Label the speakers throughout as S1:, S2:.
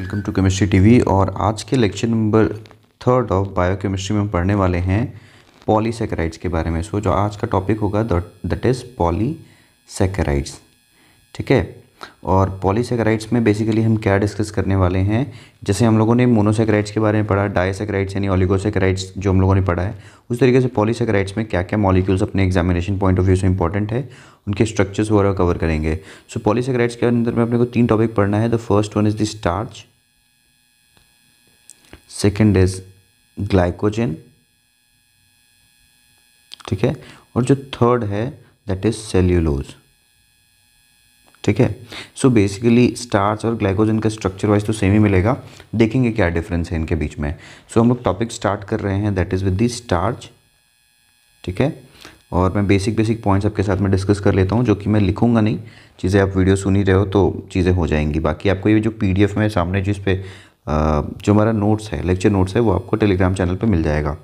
S1: Welcome to chemistry TV और आज के lecture number third of biochemistry में हम पढ़ने वाले हैं पॉलीसेकेराइड्स के बारे में सो so, जो आज का टॉपिक होगा दैट इज़ पॉलीसेकेराइड्स ठीक है और पॉलीसेकेराइड्स में बेसिकली हम क्या डिस्कस करने वाले हैं जैसे हम लोगों ने मोनोसेकेराइड्स के बारे में पढ़ा डायसेकेराइड्स यानी ऑलिगोसेकेराइड्स जो हम लोगों ने पढ़ा है उस तरीके से पॉलीसेकेराइड्स में क्या क्या मॉलिक्यूल्स अपने एग्जामिनेशन पॉइंट ऑफ व्यू से इंपॉर्टेंट है उनके स्ट्रक्चर्स वगैरह कवर करेंगे सो so, पॉलीसेकेराइड्स के अंदर में अपने को तीन टॉपिक पढ़ना है the first one is the starch second is glycogen ठीक है और जो थर्ड है दैट इज सेल्यूलोज ठीक है सो बेसिकली स्टार्च और ग्लाइकोजन का स्ट्रक्चर वाइज तो सेम ही मिलेगा देखेंगे क्या डिफरेंस है इनके बीच में सो so, हम लोग टॉपिक स्टार्ट कर रहे हैं that is with the starch ठीक है और मैं बेसिक बेसिक पॉइंट्स आपके साथ में डिस्कस कर लेता हूँ जो कि मैं लिखूंगा नहीं चीज़ें आप वीडियो सुनी रहे हो तो चीज़ें हो जाएंगी बाकी आपको ये जो पी में सामने जिस पे जो हमारा नोट्स है लेक्चर नोट्स है वो आपको टेलीग्राम चैनल पर मिल जाएगा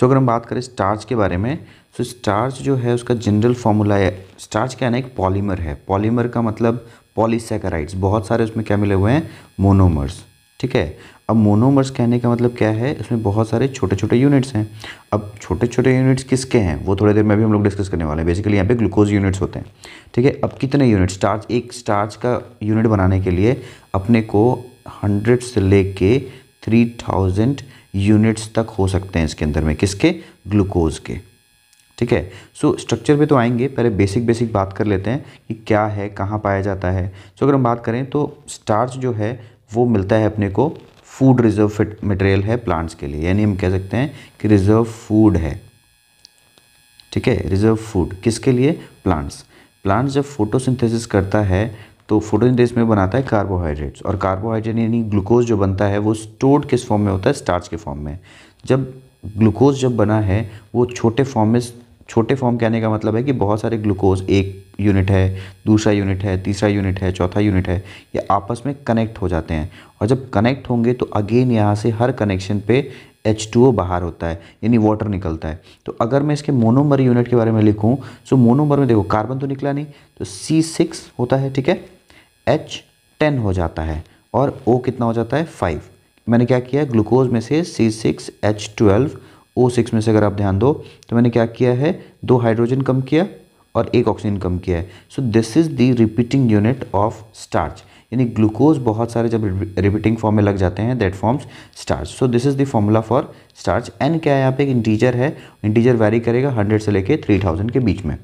S1: सो अगर हम बात करें स्टार्च के बारे में तो स्टार्च जो है उसका जनरल फॉर्मूला है स्टार्च क्या है ना एक पॉलीमर है पॉलीमर का मतलब पॉलीसेकराइड्स बहुत सारे उसमें क्या मिले हुए हैं मोनोमर्स ठीक है अब मोनोमर्स कहने का मतलब क्या है इसमें बहुत सारे छोटे छोटे यूनिट्स हैं अब छोटे छोटे यूनिट्स किसके हैं वो थोड़ी देर में भी हम लोग डिस्कस करने वाले हैं बेसिकली यहाँ पे ग्लूकोज यूनिट्स होते हैं ठीक है अब कितने यूनिट स्टार्च एक स्टार्च का यूनिट बनाने के लिए अपने को हंड्रेड से लेके थ्री थाउजेंड यूनिट्स तक हो सकते हैं इसके अंदर में किसके ग्लूकोज के ठीक है सो स्ट्रक्चर पे तो आएंगे पहले बेसिक बेसिक बात कर लेते हैं कि क्या है कहाँ पाया जाता है सो अगर हम बात करें तो स्टार्च जो है वो मिलता है अपने को फूड रिजर्व मटेरियल है प्लांट्स के लिए यानी हम कह सकते हैं कि रिजर्व फूड है ठीक है रिजर्व फूड किसके लिए प्लांट्स प्लांट्स जब फोटोसिंथेसिस करता है तो फोटोसिंथेसिस में बनाता है कार्बोहाइड्रेट्स और कार्बोहाइड्रेट यानी ग्लूकोज जो बनता है वो स्टोर्ड किस फॉर्म में होता है स्टार्च के फॉर्म में जब ग्लूकोज जब बना है वो छोटे फॉर्म में छोटे फॉर्म कहने का मतलब है कि बहुत सारे ग्लूकोज एक यूनिट है दूसरा यूनिट है तीसरा यूनिट है चौथा यूनिट है ये आपस में कनेक्ट हो जाते हैं और जब कनेक्ट होंगे तो अगेन यहाँ से हर कनेक्शन पे H2O बाहर होता है यानी वाटर निकलता है तो अगर मैं इसके मोनोमर यूनिट के बारे में लिखूँ तो मोनोमर में देखो कार्बन तो निकला नहीं तो सी होता है ठीक है एच टेन हो जाता है और ओ कितना हो जाता है फाइव मैंने क्या किया ग्लूकोज में से C six H twelve O six में से अगर आप ध्यान दो तो मैंने क्या किया है दो हाइड्रोजन कम किया और एक ऑक्सीजन कम किया है so this is the repeating unit of starch यानी ग्लूकोज बहुत सारे जब रिपीटिंग फॉर्म में लग जाते हैं that forms starch so this is the formula for starch n क्या है यहाँ पे एक इंटीजर है इंटीजर वेरी करेगा हंड्रेड से लेके थ्री थाउजेंड के बीच में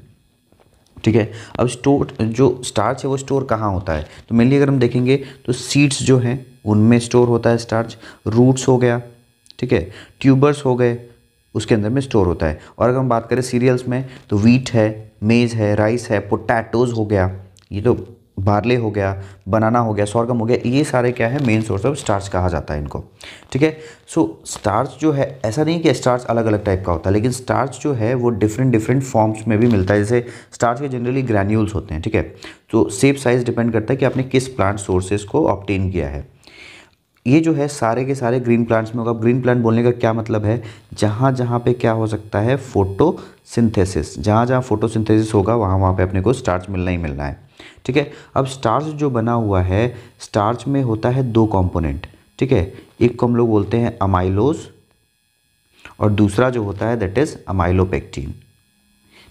S1: ठीक है अब स्टोर जो स्टार्च है वो स्टोर कहाँ होता है तो मेनली अगर हम देखेंगे तो सीड्स जो हैं उनमें स्टोर होता है स्टार्च रूट्स हो गया ठीक है ट्यूबर्स हो गए उसके अंदर में स्टोर होता है और अगर हम बात करें सीरियल्स में तो वीट है मेज़ है राइस है पोटैटोज़ हो गया ये तो बार्ले हो गया बनाना हो गया सॉर्गम हो गया ये सारे क्या है मेन सोर्स ऑफ स्टार्च कहा जाता है इनको ठीक है सो स्टार्च जो है ऐसा नहीं कि स्टार्च अलग अलग टाइप का होता है लेकिन स्टार्च जो है वो डिफरेंट डिफरेंट फॉर्म्स में भी मिलता है जैसे स्टार्च के जनरली ग्रैन्यूल्स होते हैं ठीक है तो सेप साइज डिपेंड करता है कि आपने किस प्लांट सोर्सेज को ऑप्टेन किया है ये जो है सारे के सारे ग्रीन प्लांट्स में होगा ग्रीन प्लांट बोलने का क्या मतलब है जहाँ जहाँ पे क्या हो सकता है फोटोसिंथेसिस जहाँ जहाँ फोटोसिंथेसिस होगा वहाँ वहाँ पे अपने को स्टार्च मिलना ही मिलना है ठीक है अब स्टार्च जो बना हुआ है स्टार्च में होता है दो कंपोनेंट ठीक है एक को हम लोग बोलते हैं अमाइलोज और दूसरा जो होता है दैट इज़ अमाइलोपेक्टीन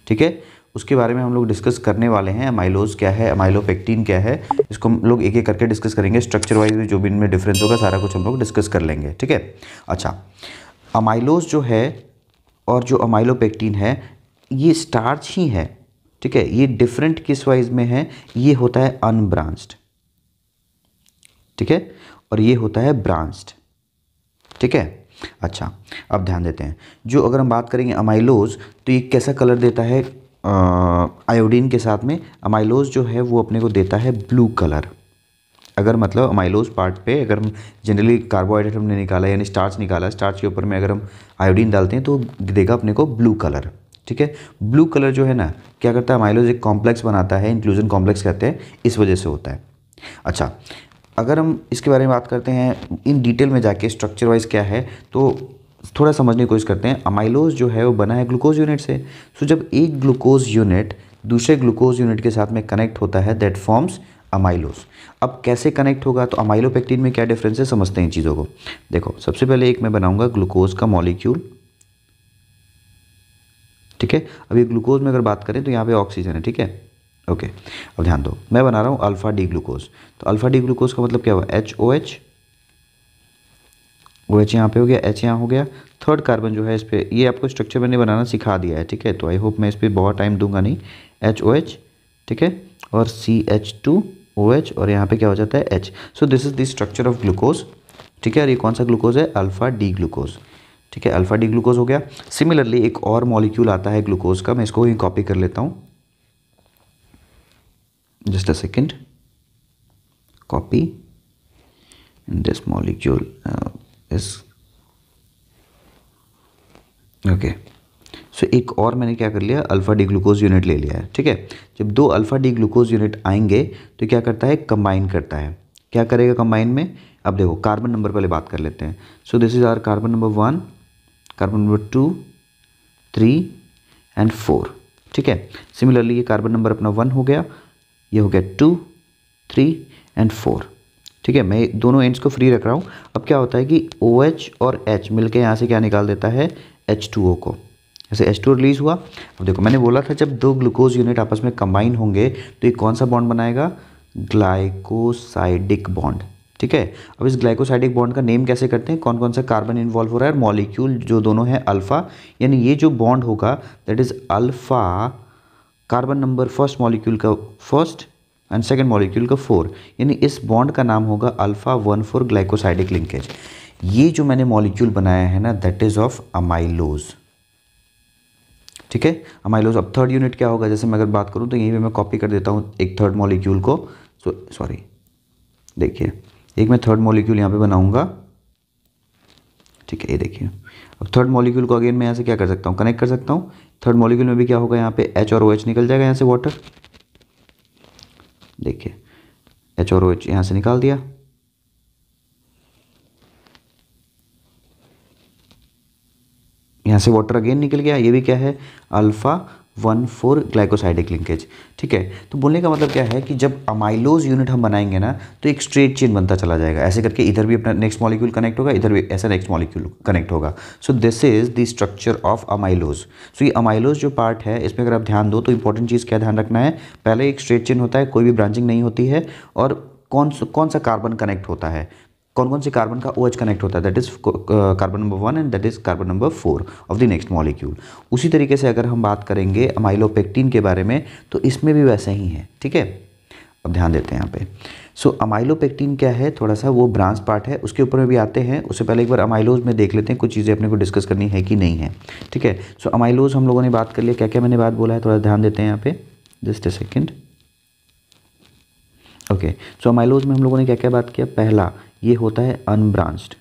S1: ठीक है उसके बारे में हम लोग डिस्कस करने वाले हैं अमाइलोज क्या है अमाइलोपेक्टीन क्या है इसको हम लोग एक एक करके डिस्कस करेंगे स्ट्रक्चर वाइज जो भी इनमें डिफरेंस होगा सारा कुछ हम लोग डिस्कस कर लेंगे ठीक है अच्छा अमाइलोज जो है और जो अमाइलोपेक्टीन है ये स्टार्च ही है ठीक है ये डिफरेंट किस वाइज में है ये होता है अनब्रांच्ड ठीक है और ये होता है ब्रांच्ड ठीक है अच्छा अब ध्यान देते हैं जो अगर हम बात करेंगे अमाइलोज तो ये कैसा कलर देता है आयोडीन के साथ में अमाइलोज जो है वो अपने को देता है ब्लू कलर अगर मतलब अमाइलोज पार्ट पे अगर हम जनरली कार्बोहाइड्रेट हमने निकाला यानी स्टार्च निकाला स्टार्च के ऊपर में अगर हम आयोडीन डालते हैं तो देगा अपने को ब्लू कलर ठीक है ब्लू कलर जो है ना क्या करता है माइलोज एक कॉम्प्लेक्स बनाता है इंक्लूजन कॉम्प्लेक्स कहते हैं इस वजह से होता है अच्छा अगर हम इसके बारे में बात करते हैं इन डिटेल में जाके स्ट्रक्चर वाइज क्या है तो थोड़ा समझने की कोशिश करते हैं अमाइलोज जो है वो बना है ग्लूकोज यूनिट से सो जब एक ग्लूकोज यूनिट दूसरे ग्लूकोज यूनिट के साथ में कनेक्ट होता है दैट फॉर्म्स अमाइलोज अब कैसे कनेक्ट होगा तो अमाइलोपेक्टिन में क्या डिफरेंस है समझते हैं इन चीज़ों को देखो सबसे पहले एक मैं बनाऊंगा ग्लूकोज का मॉलिक्यूल ठीक है अब ये ग्लूकोज में अगर बात करें तो यहाँ पे ऑक्सीजन है ठीक है ओके अब ध्यान दो मैं बना रहा हूँ अल्फ़ा डी ग्लूकोज तो अल्फ़ा डी ग्लूकोज का मतलब क्या हुआ H O H O H यहाँ पे हो गया एच यहाँ हो गया थर्ड कार्बन जो है इस पर ये आपको स्ट्रक्चर मैंने बनाना सिखा दिया है ठीक है तो आई होप मैं इस पर बहुत टाइम दूंगा नहीं एच ओ एच ठीक है और C H two O H और यहाँ पे क्या हो जाता है H so this is the structure of glucose ठीक है और ये कौन सा ग्लूकोज है अल्फ़ा डी ग्लूकोज़ ठीक है अल्फ़ा डी ग्लूकोज हो गया सिमिलरली एक और मॉलिक्यूल आता है ग्लूकोज का मैं इसको ही कॉपी कर लेता हूँ just a second copy this molecule इस ओके सो एक और मैंने क्या कर लिया अल्फ़ा डी ग्लूकोज यूनिट ले लिया है ठीक है जब दो अल्फ़ा डी ग्लूकोज यूनिट आएंगे तो क्या करता है कंबाइन करता है क्या करेगा कंबाइन में अब देखो कार्बन नंबर पहले बात कर लेते हैं so this is our carbon number one carbon number two three and four ठीक है सिमिलरली ये कार्बन नंबर अपना वन हो गया ये हो गया टू थ्री एंड फोर ठीक है मैं दोनों एंड्स को फ्री रख रहा हूँ अब क्या होता है कि ओ OH और एच मिल यहाँ से क्या निकाल देता है एच टू ओ को जैसे एच टू रिलीज़ हुआ अब देखो मैंने बोला था जब दो ग्लूकोज यूनिट आपस में कंबाइन होंगे तो ये कौन सा बॉन्ड बनाएगा ग्लाइकोसाइडिक बॉन्ड ठीक है अब इस ग्लाइकोसाइडिक बॉन्ड का नेम कैसे करते हैं कौन कौन सा कार्बन इन्वॉल्व हो रहा है मॉलिक्यूल जो दोनों है अल्फ़ा यानी ये जो बॉन्ड होगा that is alpha carbon number first molecule का फर्स्ट एंड सेकेंड मॉलिक्यूल का फोर यानी इस बॉन्ड का नाम होगा alpha one four glycosidic linkage ये जो मैंने मॉलिक्यूल बनाया है ना दैट इज़ ऑफ अमाइलोज़ ठीक है अमाइलोज अब थर्ड यूनिट क्या होगा जैसे मैं अगर बात करूँ तो यहीं पर मैं कॉपी कर देता हूँ एक थर्ड मॉलिक्यूल को सॉरी देखिए एक मैं थर्ड मॉलिक्यूल यहाँ पे बनाऊंगा ठीक है ये देखिए अब थर्ड मॉलिक्यूल को अगेन मैं यहाँ से क्या कर सकता हूँ कनेक्ट कर सकता हूँ थर्ड मॉलिक्यूल में भी क्या होगा यहाँ पे एच और ओ OH निकल जाएगा यहाँ से वाटर देखिए एच और ओ OH यहाँ से निकाल दिया यहाँ से वाटर अगेन निकल गया ये भी क्या है alpha one four glycosidic linkage ठीक है तो बोलने का मतलब क्या है कि जब अमाइलोज यूनिट हम बनाएंगे ना तो एक स्ट्रेट चेन बनता चला जाएगा ऐसे करके इधर भी अपना नेक्स्ट मॉलिक्यूल कनेक्ट होगा इधर भी ऐसा नेक्स्ट मॉलिक्यूल कनेक्ट होगा so this is the structure of amylose सो ये अमाइलोज जो पार्ट है इसमें अगर आप ध्यान दो तो इंपॉर्टेंट चीज़ क्या ध्यान रखना है पहले एक स्ट्रेट चेन होता है कोई भी ब्रांचिंग नहीं होती है और कौन सा कौन सा कार्बन कनेक्ट होता है कौन कौन से कार्बन का ओ OH कनेक्ट होता है that is carbon number one and that is carbon number four of the next molecule उसी तरीके से अगर हम बात करेंगे अमाइलोपेक्टिन के बारे में तो इसमें भी वैसा ही है ठीक है अब ध्यान देते हैं यहाँ पे सो so, अमाइलोपेक्टिन क्या है थोड़ा सा वो ब्रांच पार्ट है उसके ऊपर में भी आते हैं उससे पहले एक बार अमाइलोज में देख लेते हैं कुछ चीज़ें अपने को डिस्कस करनी है कि नहीं है ठीक है सो अमाइलोज हम लोगों ने बात कर लिया क्या क्या मैंने बात बोला है थोड़ा ध्यान देते हैं यहाँ पे just a second okay so amylose में हम लोगों ने क्या क्या बात किया पहला ये होता है अनब्रांच्ड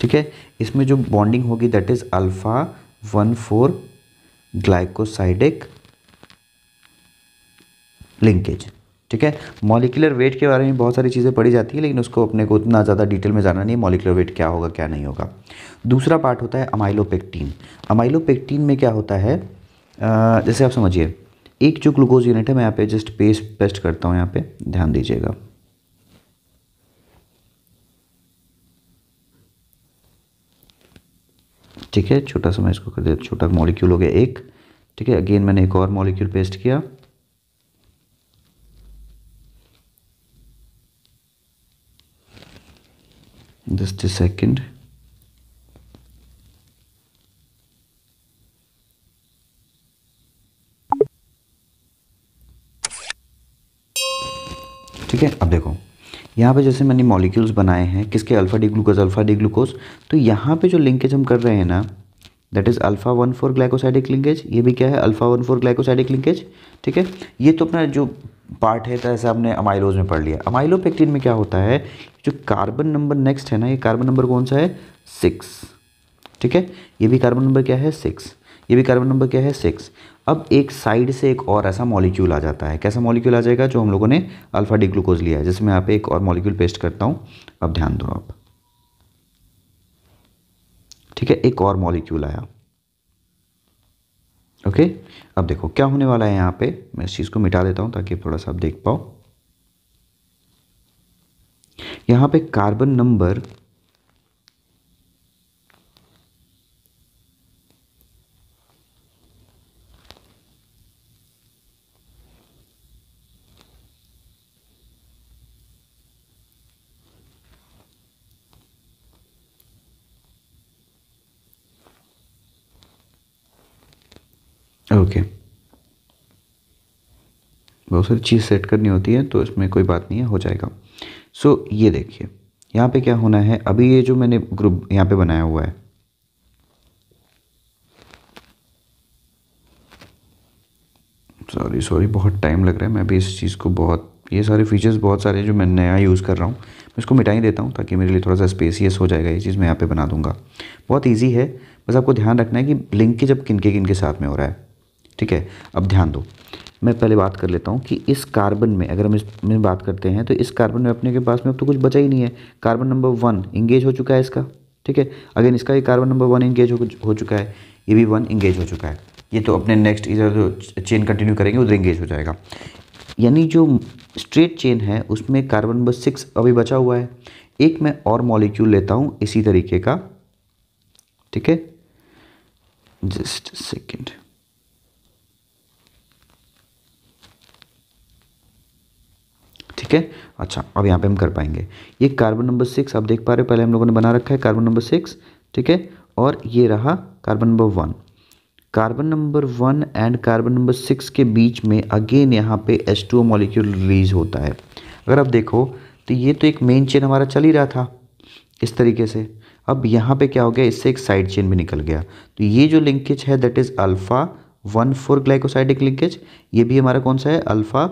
S1: ठीक है इसमें जो बॉन्डिंग होगी that is alpha one four glycosidic linkage ठीक है मॉलिकुलर वेट के बारे में बहुत सारी चीज़ें पढ़ी जाती है लेकिन उसको अपने को उतना ज़्यादा डिटेल में जाना नहीं है मॉलिकुलर वेट क्या होगा क्या नहीं होगा दूसरा पार्ट होता है अमाइलोपेक्टीन अमाइलोपेक्टीन में क्या होता है आ, जैसे आप समझिए एक जो ग्लूकोज यूनिट है मैं यहाँ पे जस्ट पेस्ट पेस्ट करता हूँ यहाँ पे ध्यान दीजिएगा ठीक है छोटा सा मैं इसको कर दिया छोटा मॉलिक्यूल हो गया एक ठीक है अगेन मैंने एक और मॉलिक्यूल पेस्ट किया जस्ट ए सेकेंड यहाँ पे जैसे मैंने मॉलिक्यूल्स बनाए हैं किसके alpha D glucose alpha D glucose तो यहाँ पे जो लिंकेज हम कर रहे हैं ना that is alpha one four glycosidic linkage ये भी क्या है alpha one four glycosidic linkage ठीक है ये तो अपना जो पार्ट है जैसे आपने अमाइलोज में पढ़ लिया अमाइलोपेक्टिन में क्या होता है जो कार्बन नंबर नेक्स्ट है ना ये कार्बन नंबर कौन सा है सिक्स ठीक है ये भी कार्बन नंबर क्या है सिक्स ये भी कार्बन नंबर क्या है सिक्स अब एक साइड से एक और ऐसा मॉलिक्यूल आ जाता है कैसा मॉलिक्यूल आ जाएगा जो हम लोगों ने अल्फा डी ग्लूकोज लिया है जैसे मैं यहाँ पे एक और मॉलिक्यूल पेस्ट करता हूँ अब ध्यान दो आप ठीक है एक और मॉलिक्यूल आया ओके अब देखो क्या होने वाला है यहाँ पे मैं इस चीज़ को मिटा देता हूँ ताकि थोड़ा सा आप देख पाओ यहाँ पे कार्बन नंबर ओके बहुत सारी चीज़ सेट करनी होती है तो इसमें कोई बात नहीं है हो जाएगा सो so, ये देखिए यहाँ पे क्या होना है अभी ये जो मैंने ग्रुप यहाँ पे बनाया हुआ है सॉरी सॉरी बहुत टाइम लग रहा है मैं भी इस चीज़ को बहुत ये सारे फीचर्स बहुत सारे जो मैं नया यूज़ कर रहा हूँ मैं इसको मिटा ही देता हूँ ताकि मेरे लिए थोड़ा सा स्पेसियस हो जाएगा ये चीज़ मैं यहाँ पे बना दूँगा बहुत इजी है बस आपको ध्यान रखना है कि लिंक के जब किनके किनके साथ में हो रहा है ठीक है अब ध्यान दो मैं पहले बात कर लेता हूँ कि इस कार्बन में अगर हम इसमें बात करते हैं तो इस कार्बन में अपने के पास में अब तो कुछ बचा ही नहीं है कार्बन नंबर वन इंगेज हो चुका है इसका ठीक है अगेन इसका भी कार्बन नंबर वन इंगेज हो चुका है ये भी वन इंगेज हो चुका है ये तो अपने नेक्स्ट इधर जो चेन कंटिन्यू करेंगे उधर इंगेज हो जाएगा यानी जो स्ट्रेट चेन है उसमें कार्बन नंबर सिक्स अभी बचा हुआ है एक मैं और मॉलिक्यूल लेता हूँ इसी तरीके का ठीक है जस्ट सेकेंड ठीक है अच्छा अब यहाँ पे हम कर पाएंगे ये कार्बन नंबर सिक्स आप देख पा रहे हो पहले हम लोगों ने बना रखा है कार्बन नंबर सिक्स ठीक है और ये रहा carbon number one carbon number one and carbon number six के बीच में अगेन यहाँ पे एस मॉलिक्यूल रिलीज होता है अगर आप देखो तो ये तो एक मेन चेन हमारा चल ही रहा था इस तरीके से अब यहाँ पे क्या हो गया इससे एक साइड चेन भी निकल गया तो ये जो लिंकेज है that is alpha one four glycosidic linkage ये भी हमारा कौन सा है alpha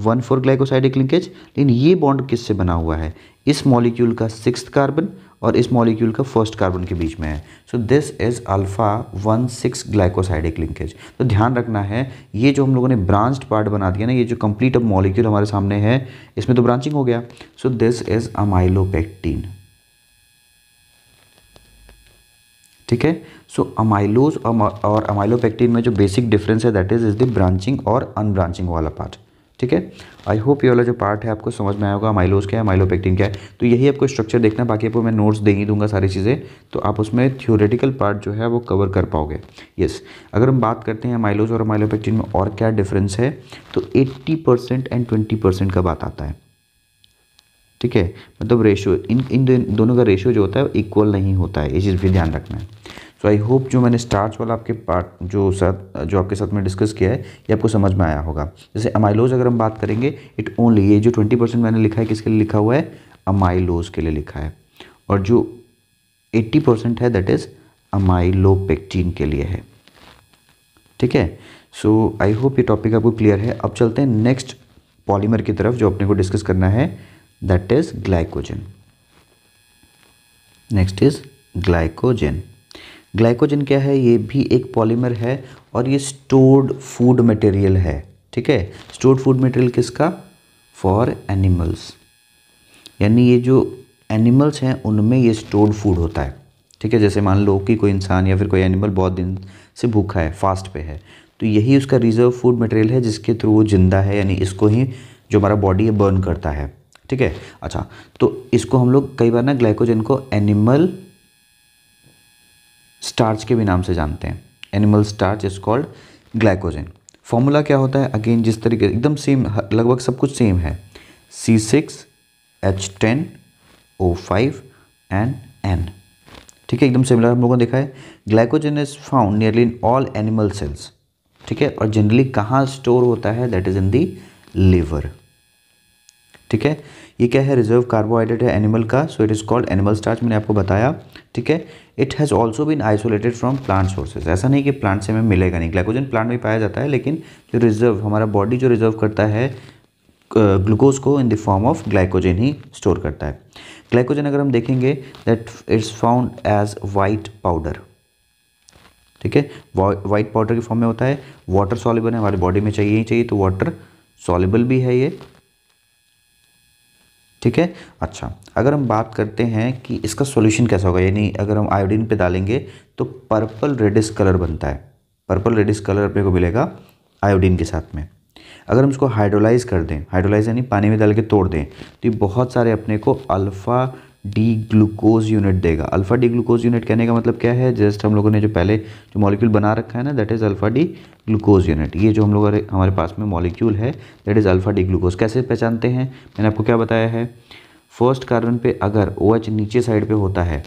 S1: one four glycosidic linkage लेकिन ये बॉन्ड किससे बना हुआ है इस मॉलिक्यूल का सिक्स कार्बन और इस मॉलिक्यूल का फर्स्ट कार्बन के बीच में है so this is alpha one six glycosidic linkage तो ध्यान रखना है ये जो हम लोगों ने ब्रांच्ड पार्ट बना दिया ना ये जो कंप्लीट अब मॉलिक्यूल हमारे सामने है इसमें तो ब्रांचिंग हो गया सो दिस इज अमाइलोपेक्टीन ठीक है सो अमाइलोज um, और अमाइलोपेक्टीन में जो बेसिक डिफरेंस है that is is the branching और अनब्रांचिंग वाला पार्ट ठीक है आई होप ये वाला जो पार्ट है आपको समझ में आया होगा माइलोज क्या है माइलोपेक्टिन क्या है तो यही आपको स्ट्रक्चर देखना बाकी आपको मैं नोट्स दे ही दूंगा सारी चीज़ें तो आप उसमें थियोरेटिकल पार्ट जो है वो कवर कर पाओगे यस अगर हम बात करते हैं माइलोज और माइलोपेक्टिन में और क्या डिफरेंस है तो एट्टी एंड ट्वेंटी का बात आता है ठीक है मतलब रेशियो इन इन दोनों का रेशियो जो होता है इक्वल नहीं होता है ये चीज़ भी ध्यान रखना है सो आई होप जो मैंने स्टार्च वाला आपके पार्ट जो साथ जो आपके साथ में डिस्कस किया है ये आपको समझ में आया होगा जैसे अमाइलोज अगर हम बात करेंगे इट ओनली ये जो ट्वेंटी परसेंट मैंने लिखा है किसके लिए लिखा हुआ है अमाइलोज के लिए लिखा है और जो एट्टी परसेंट है दैट इज़ अमाइलोपेक्टिन के लिए है ठीक है सो आई होप ये टॉपिक आपको क्लियर है अब चलते हैं नेक्स्ट पॉलीमर की तरफ जो अपने को डिस्कस करना है that is glycogen next is glycogen glycogen क्या है ये भी एक पॉलीमर है और ये स्टोर्ड फूड मटेरियल है ठीक है स्टोर्ड फूड मटेरियल किसका फॉर एनिमल्स यानी ये जो एनिमल्स हैं उनमें ये स्टोर्ड फूड होता है ठीक है जैसे मान लो कि कोई इंसान या फिर कोई एनिमल बहुत दिन से भूखा है फास्ट पे है तो यही उसका रिजर्व फूड मटेरियल है जिसके थ्रू वो जिंदा है यानी इसको ही जो हमारा बॉडी है बर्न करता है ठीक है अच्छा तो इसको हम लोग कई बार ना ग्लाइकोजन को एनिमल स्टार्च के भी नाम से जानते हैं animal starch is called glycogen formula क्या होता है अगेन जिस तरीके एकदम सेम लगभग सब कुछ सेम है C six H ten O five and N ठीक है एकदम सिमिलर हम लोगों ने देखा है glycogen is found nearly in all animal cells ठीक है और जनरली कहाँ स्टोर होता है that is in the liver ठीक है ये क्या है रिजर्व कार्बोहाइड्रेट है एनिमल का so it is called animal starch मैंने आपको बताया ठीक है it has also been isolated from plant sources ऐसा नहीं कि प्लांट से हमें मिलेगा नहीं ग्लाइकोजन प्लांट में पाया जाता है लेकिन जो रिजर्व हमारा बॉडी जो रिजर्व करता है ग्लूकोज को in the form of glycogen ही स्टोर करता है ग्लाइकोजन अगर हम देखेंगे that it's found as white powder ठीक है वाइट पाउडर के फॉर्म में होता है वाटर सॉलेबल है हमारे बॉडी में चाहिए ही चाहिए तो वाटर सॉलेबल भी है ये ठीक है अच्छा अगर हम बात करते हैं कि इसका सॉल्यूशन कैसा होगा यानी अगर हम आयोडीन पे डालेंगे तो पर्पल रेडिस कलर बनता है पर्पल रेडिस कलर अपने को मिलेगा आयोडीन के साथ में अगर हम इसको हाइड्रोलाइज कर दें हाइड्रोलाइज यानी पानी में डाल के तोड़ दें तो ये बहुत सारे अपने को अल्फ़ा डी ग्लूकोज यूनिट देगा अल्फ़ा डी ग्लूकोज यूनिट कहने का मतलब क्या है जस्ट हम लोगों ने जो पहले जो मॉलिक्यूल बना रखा है ना that is alpha D glucose unit ये जो हम लोग हमारे पास में मॉलिक्यूल है that is alpha D glucose कैसे पहचानते हैं मैंने आपको क्या बताया है फर्स्ट कार्बन पे अगर ओ OH नीचे साइड पे होता है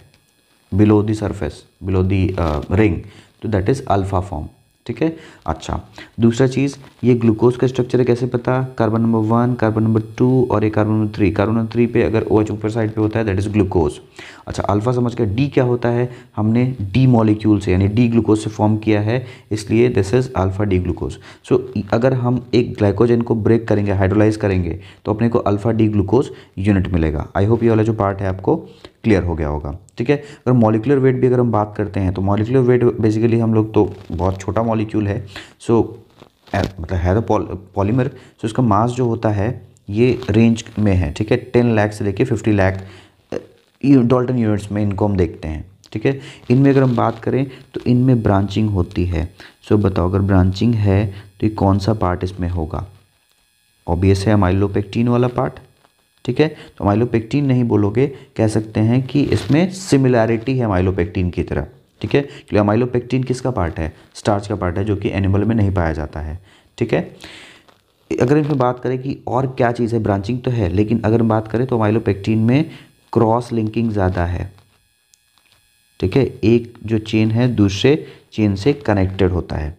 S1: below the surface below the ring तो दैट इज़ अल्फ़ा फॉर्म ठीक है अच्छा दूसरा चीज़ ये ग्लूकोज का स्ट्रक्चर है कैसे पता carbon number one carbon number two और ये carbon number three carbon number three पे अगर ओ एच ऊपर साइड पे होता है दैट इज़ ग्लूकोज अच्छा अल्फा समझ कर डी क्या होता है हमने डी मॉलिक्यूल से यानी डी ग्लूकोज से फॉर्म किया है इसलिए this is alpha D glucose so अगर हम एक ग्लाइकोजन को ब्रेक करेंगे हाइड्रोलाइज करेंगे तो अपने को अल्फा डी ग्लूकोज यूनिट मिलेगा आई होप ये वाला जो पार्ट है आपको क्लियर हो गया होगा ठीक है अगर मॉलिकुलर वेट भी अगर हम बात करते हैं तो मॉलिकुलर वेट बेसिकली हम लोग तो बहुत छोटा मॉलिक्यूल है सो मतलब है पॉलीमर सो तो इसका मास जो होता है ये रेंज में है ठीक है टेन लैख से लेके फिफ्टी लैख डॉल्टन यूनिट्स में इनको हम देखते हैं ठीक है इनमें अगर हम बात करें तो इनमें ब्रांचिंग होती है सो बताओ अगर ब्रांचिंग है तो ये कौन सा पार्ट इसमें होगा ऑब्वियस है माइलोपेक्टीन वाला पार्ट ठीक है तो माइलोपेक्टिन नहीं बोलोगे कह सकते हैं कि इसमें सिमिलैरिटी है माइलोपेक्टिन की तरह ठीक है क्योंकि माइलोपेक्टिन किसका पार्ट है स्टार्च का पार्ट है जो कि एनिमल में नहीं पाया जाता है ठीक है अगर इसमें बात करें कि और क्या चीज़ है ब्रांचिंग तो है लेकिन अगर हम बात करें तो माइलोपेक्टीन में क्रॉस लिंकिंग ज़्यादा है ठीक है एक जो चेन है दूसरे चेन से कनेक्टेड होता है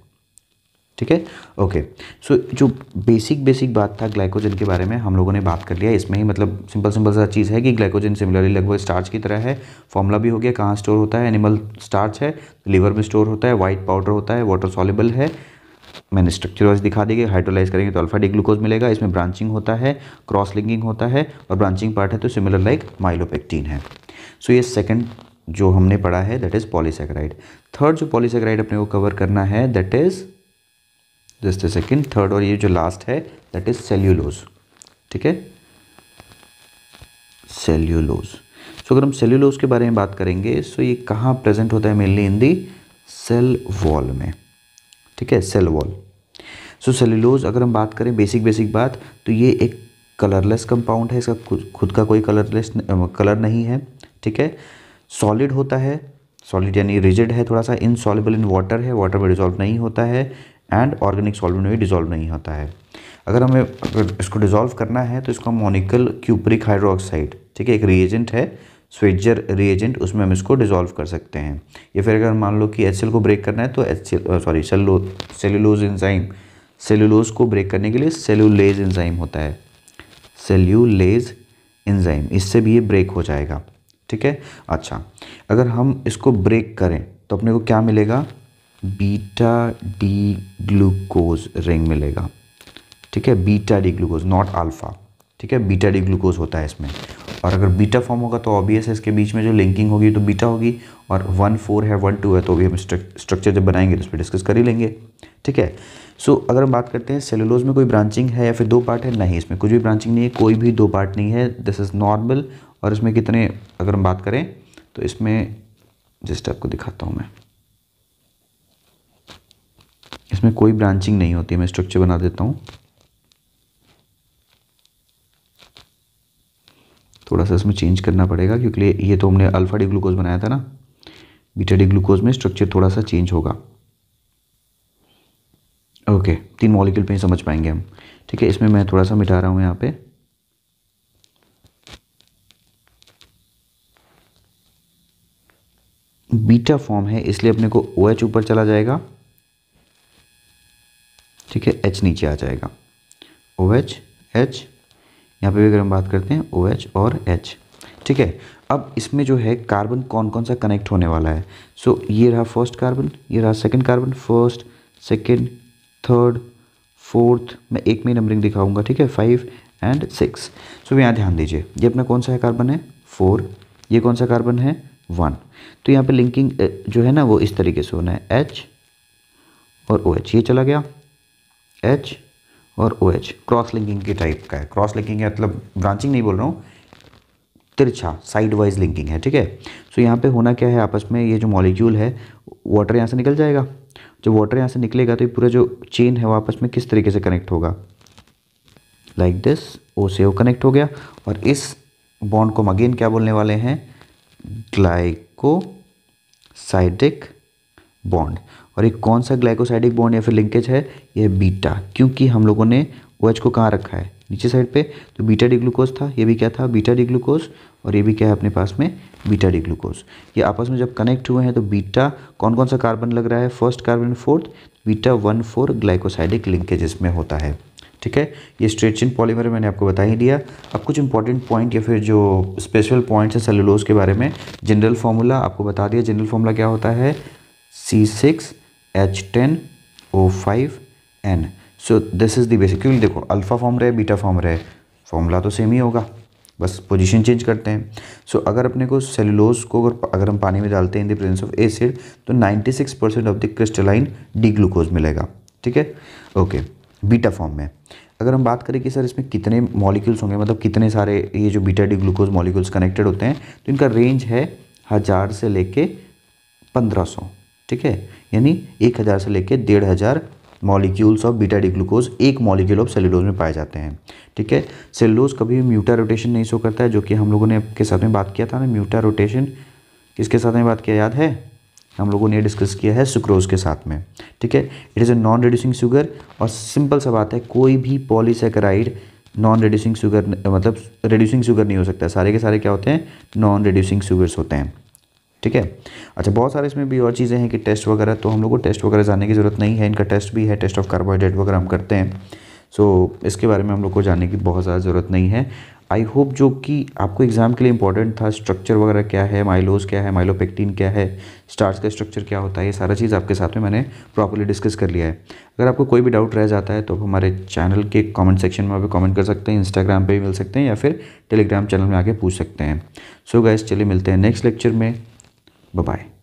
S1: ठीक है ओके सो जो बेसिक बेसिक बात था ग्लाइकोजन के बारे में हम लोगों ने बात कर लिया इसमें ही मतलब सिंपल सिंपल सा चीज़ है कि ग्लाइकोजन सिमिलरली लगभग स्टार्च की तरह है फॉर्मूला भी हो गया कहाँ स्टोर होता है एनिमल स्टार्च है लीवर में स्टोर होता है वाइट पाउडर होता है वाटर सॉलेबल है मैंने स्ट्रक्चर वाइज दिखा देंगे हाइड्रोलाइज करेंगे तो अल्फा ग्लूकोज मिलेगा इसमें ब्रांचिंग होता है क्रॉस लिंकिंग होता है और ब्रांचिंग पार्ट है तो सिमिलर लाइक माइलोपेक्टीन है सो ये सेकेंड जो हमने पढ़ा है दैट इज़ पॉलीसेक्राइड थर्ड जो पॉलीसेक्राइड अपने को कवर करना है that is just second third और ये जो लास्ट है दैट इज सेल्यूलोज ठीक है सेल्यूलोज सो अगर हम सेल्यूलोज के बारे में बात करेंगे सो ये कहाँ प्रेजेंट होता है mainly in the cell wall में ठीक है सेल वॉल सो सेल्यूलोज अगर हम बात करें बेसिक बेसिक बात तो ये एक कलरलेस कंपाउंड है इसका खुद का कोई कलरलेस कलर नहीं है ठीक है सॉलिड होता है सॉलिड यानी रिजिड है थोड़ा सा इनसॉलेबल इन वाटर है वाटर में डिजॉल्व नहीं होता है एंड ऑर्गेनिक सॉल्वेंट में भी डिजोल्व नहीं होता है अगर हमें अगर इसको डिजोल्व करना है तो इसको मोनिकल क्यूपरिक हाइड्रोक्साइड ठीक है एक रिएजेंट है स्वेजर रिएजेंट उसमें हम इसको डिजोल्व कर सकते हैं या फिर अगर मान लो कि एच को ब्रेक करना है तो H sorry cello enzyme cellulose को ब्रेक करने के लिए सेलुलेज इंजाइम होता है सेल्यूलेज इंजाइम इससे भी ये ब्रेक हो जाएगा ठीक है अच्छा अगर हम इसको ब्रेक करें तो अपने को क्या मिलेगा बीटा डी ग्लूकोज रिंग मिलेगा ठीक है beta D glucose not alpha ठीक है बीटा डी ग्लूकोज होता है इसमें और अगर बीटा फॉर्म होगा तो ऑब्वियस है इसके बीच में जो लिंकिंग होगी तो बीटा होगी और वन फोर है वन टू है तो भी हम स्ट्रक्चर जब बनाएंगे तो उस पर डिस्कस कर ही लेंगे ठीक है सो so, अगर हम बात करते हैं सेलुलोज में कोई ब्रांचिंग है या फिर दो पार्ट है नहीं इसमें कुछ भी ब्रांचिंग नहीं है कोई भी दो पार्ट नहीं है दिस इज़ नॉर्मल और इसमें कितने अगर हम बात करें तो इसमें जस्ट आपको दिखाता हूँ मैं इसमें कोई ब्रांचिंग नहीं होती मैं स्ट्रक्चर बना देता हूँ थोड़ा सा इसमें चेंज करना पड़ेगा क्योंकि ये तो हमने अल्फ़ा डी ग्लूकोज बनाया था ना बीटा डी ग्लूकोज में स्ट्रक्चर थोड़ा सा चेंज होगा ओके तीन मॉलिक्यूल पे ही समझ पाएंगे हम ठीक है इसमें मैं थोड़ा सा मिटा रहा हूँ यहाँ पे बीटा फॉर्म है इसलिए अपने को ओ OH ऊपर चला जाएगा ठीक है एच नीचे आ जाएगा ओ एच एच यहाँ पर भी अगर हम बात करते हैं ओ एच और एच ठीक है अब इसमें जो है कार्बन कौन कौन सा कनेक्ट होने वाला है सो so, ये रहा फर्स्ट कार्बन ये रहा second carbon first second third fourth मैं एक में नंबरिंग दिखाऊंगा ठीक है फाइव एंड सिक्स सो यहाँ ध्यान दीजिए ये अपना कौन सा है कार्बन है फोर ये कौन सा कार्बन है वन तो यहाँ पे लिंकिंग जो है ना वो इस तरीके से होना है एच और ओ OH, एच ये चला गया एच और ओ एच क्रॉस लिंकिंग के टाइप का है क्रॉस लिंकिंग है मतलब ब्रांचिंग नहीं बोल रहा हूँ तिरछा साइड वाइज लिंकिंग है ठीक है सो यहाँ पे होना क्या है आपस में ये जो मॉलिक्यूल है वाटर यहाँ से निकल जाएगा जब वाटर यहाँ से निकलेगा तो ये पूरा जो चेन है वो आपस में किस तरीके से कनेक्ट होगा लाइक दिस ओ से ओ कनेक्ट हो गया और इस बॉन्ड को हम अगेन क्या बोलने वाले हैं ग्लाइकोसाइडिक बॉन्ड और ये कौन सा ग्लाइकोसाइडिक बॉन्ड या फिर लिंकेज है ये बीटा क्योंकि हम लोगों ने ओ OH को कहाँ रखा है नीचे साइड पे तो बीटा डी ग्लूकोज था ये भी क्या था बीटा डी ग्लूकोज और ये भी क्या है अपने पास में बीटा डी ग्लूकोज ये आपस में जब कनेक्ट हुए हैं तो बीटा कौन कौन सा कार्बन लग रहा है first carbon fourth beta one four glycosidic linkage इसमें होता है ठीक है ये स्ट्रेचिन पॉलीमर मैंने आपको बता ही दिया अब कुछ इंपॉर्टेंट पॉइंट या फिर जो स्पेशल पॉइंट्स है सेलुलोज के बारे में जनरल फार्मूला आपको बता दिया जनरल फार्मूला क्या होता है C six H10O5N so this is the basic क्योंकि देखो अल्फ़ा फॉर्म रहे बीटा फॉर्म रहे फॉर्मूला तो सेम ही होगा बस पोजीशन चेंज करते हैं सो so, अगर अपने को सेलुलोज को अगर अगर हम पानी में डालते हैं in the presence of acid तो 96 percent of the crystalline D glucose मिलेगा ठीक है ओके बीटा फॉर्म में अगर हम बात करें कि सर इसमें कितने मॉलिक्यूल्स होंगे मतलब कितने सारे ये जो beta D glucose molecules connected होते हैं तो इनका रेंज है हज़ार से लेके पंद्रह सौ ठीक है यानी एक हज़ार से लेकर डेढ़ हज़ार molecules of beta D glucose एक मॉलिक्यूल ऑफ सेलुलोज में पाए जाते हैं ठीक है सेलुलोज कभी म्यूटा रोटेशन नहीं शो करता है जो कि हम लोगों ने आपके साथ में बात किया था ना म्यूटा रोटेशन किसके साथ में बात किया याद है हम लोगों ने डिस्कस किया है सुक्रोज के साथ में ठीक है it is a non reducing sugar और सिंपल सा बात है कोई भी पॉलीसेकेराइड नॉन रिड्यूसिंग शुगर मतलब रिड्यूसिंग शुगर नहीं हो सकता सारे के सारे क्या होते हैं नॉन रिड्यूसिंग शुगर्स होते हैं ठीक है अच्छा बहुत सारे इसमें भी और चीज़ें हैं कि टेस्ट वगैरह तो हम लोग को टेस्ट वगैरह जानने की ज़रूरत नहीं है इनका टेस्ट भी है टेस्ट ऑफ कार्बोहाइड्रेट वगैरह हम करते हैं सो so, इसके बारे में हम लोग को जानने की बहुत ज़्यादा ज़रूरत नहीं है आई होप जो कि आपको एग्ज़ाम के लिए इंपॉर्टेंट था स्ट्रक्चर वगैरह क्या है माइलोज क्या है माइलोपेक्टीन क्या है स्टार्स का स्ट्रक्चर क्या होता है ये सारा चीज़ आपके साथ में मैंने प्रॉपरली डिस्कस कर लिया है अगर आपको कोई भी डाउट रह जाता है तो आप हमारे चैनल के कमेंट सेक्शन में आप कमेंट कर सकते हैं इंस्टाग्राम पर भी मिल सकते हैं या फिर टेलीग्राम चैनल में आके पूछ सकते हैं सो so गैस चलिए मिलते हैं नेक्स्ट लेक्चर में Bye bye.